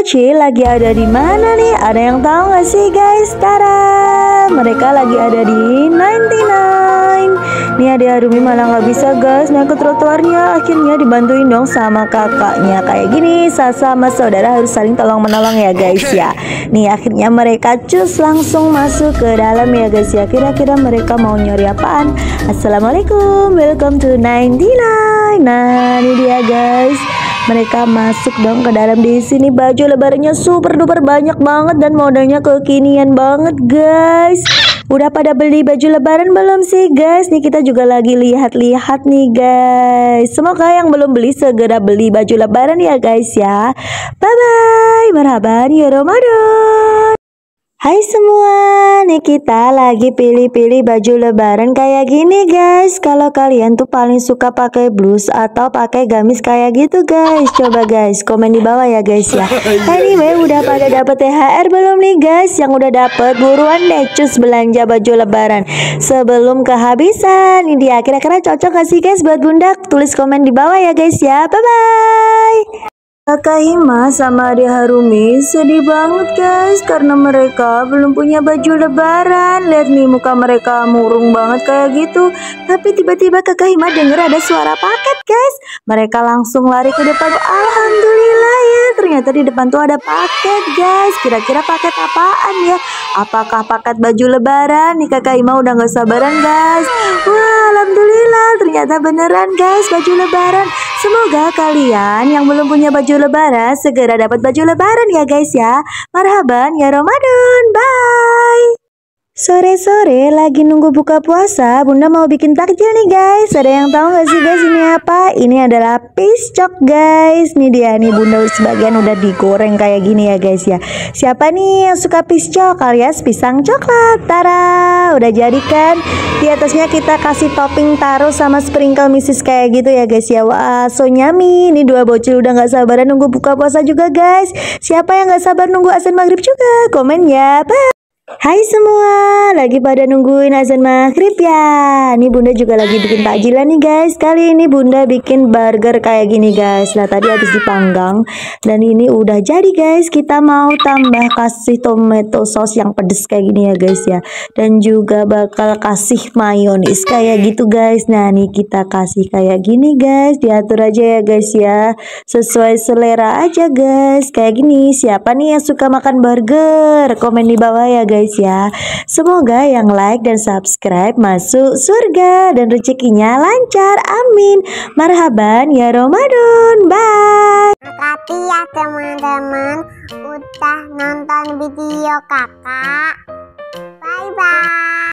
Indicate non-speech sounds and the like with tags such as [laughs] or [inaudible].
Mochi lagi ada di mana nih? Ada yang tahu nggak sih guys? Tara, mereka lagi ada di 99. Nih ada Rumi malah nggak bisa guys Nih ke trotoarnya. Akhirnya dibantuin dong sama kakaknya. Kayak gini, Sasa sama saudara harus saling tolong menolong ya guys ya. Nih akhirnya mereka cus langsung masuk ke dalam ya guys ya. Kira-kira mereka mau nyuri apaan? Assalamualaikum, welcome to 99. Nah ini dia guys. Mereka masuk dong ke dalam di sini baju lebarannya super duper banyak banget dan modelnya kekinian banget guys. Udah pada beli baju lebaran belum sih guys? Nih kita juga lagi lihat-lihat nih guys Semoga yang belum beli segera beli baju lebaran ya guys ya Bye-bye Merhaban ya Ramadan Hai semua, nih kita lagi pilih-pilih baju lebaran kayak gini guys Kalau kalian tuh paling suka pakai blus atau pakai gamis kayak gitu guys Coba guys, komen di bawah ya guys ya [laughs] iya, iya, Anyway, iya, udah pada dapet THR belum nih guys? Yang udah dapet buruan deh cus belanja baju lebaran Sebelum kehabisan, ini dia kira-kira cocok gak sih guys buat bunda? Tulis komen di bawah ya guys ya, bye-bye Kakak Takahima sama Ade Harumi sedih banget guys karena mereka belum punya baju lebaran. Lihat nih muka mereka murung banget kayak gitu. Tapi tiba-tiba kakak Takahima denger ada suara paket guys. Mereka langsung lari ke depan. Alhamdulillah ya ternyata di depan tuh ada paket guys. Kira-kira paket apaan ya? Apakah paket baju lebaran? Nih Kakahima udah gak sabaran guys. Wah alhamdulillah ternyata beneran guys baju lebaran. Semoga kalian yang belum punya baju lebaran segera dapat baju lebaran ya guys ya. Marhaban ya Ramadan. Bye. Sore-sore lagi nunggu buka puasa, Bunda mau bikin takjil nih guys. Ada yang tahu gak sih guys ini apa? Ini adalah piscok guys. Nih dia nih Bunda sebagian udah digoreng kayak gini ya guys ya. Siapa nih yang suka piscok alias pisang coklat? Tara, udah jadikan. Di atasnya kita kasih topping taro sama sprinkle misis kayak gitu ya guys ya. Wah, so nyami. Ini dua bocil udah nggak sabaran nunggu buka puasa juga guys. Siapa yang gak sabar nunggu asin maghrib juga? Komen ya. Bye. Hai semua, lagi pada nungguin azan maghrib ya Ini bunda juga lagi bikin takjilan nih guys Kali ini bunda bikin burger kayak gini guys Nah tadi habis dipanggang Dan ini udah jadi guys Kita mau tambah kasih tomato sauce yang pedes kayak gini ya guys ya Dan juga bakal kasih mayonis kayak gitu guys Nah nih kita kasih kayak gini guys Diatur aja ya guys ya Sesuai selera aja guys Kayak gini siapa nih yang suka makan burger Komen di bawah ya guys guys ya. Semoga yang like dan subscribe masuk surga dan rezekinya lancar. Amin. Marhaban ya Ramadan. Bye. Makasih ya teman-teman udah nonton video kakak. Bye bye.